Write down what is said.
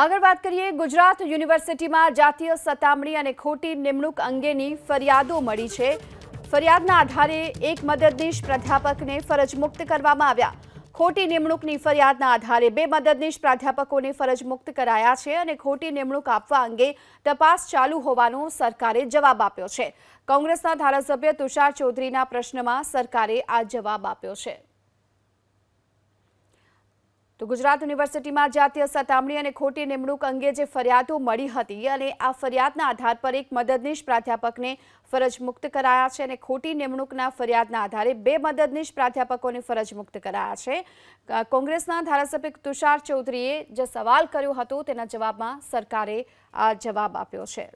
આગળ વાત કરીએ ગુજરાત યુનિવર્સિટીમાં જાતીય સતામણી અને ખોટી નિમણૂક અંગેની ફરિયાદો મળી છે ફરિયાદના આધારે એક મદદનીશ પ્રાધ્યાપકને ફરજ મુક્ત કરવામાં આવ્યા ખોટી નિમણૂકની ફરિયાદના આધારે બે મદદનીશ પ્રાધ્યાપકોને ફરજ મુક્ત કરાયા છે અને ખોટી નિમણૂક આપવા અંગે તપાસ ચાલુ હોવાનો સરકારે જવાબ આપ્યો છે કોંગ્રેસના ધારાસભ્ય તુષાર ચૌધરીના પ્રશ્નમાં સરકારે આ જવાબ આપ્યો છે તો ગુજરાત યુનિવર્સિટીમાં જાતીય સતામણી અને ખોટી નિમણૂક અંગે જે ફરિયાદો મળી હતી અને આ ફરિયાદના આધાર પર એક મદદનીશ પ્રાધ્યાપકને ફરજ મુક્ત કરાયા છે અને ખોટી નિમણૂકના ફરિયાદના આધારે બે મદદનીશ પ્રાધ્યાપકોને ફરજ મુક્ત કરાયા છે કોંગ્રેસના ધારાસભ્ય તુષાર ચૌધરીએ જે સવાલ કર્યો હતો તેના જવાબમાં સરકારે આ જવાબ આપ્યો છે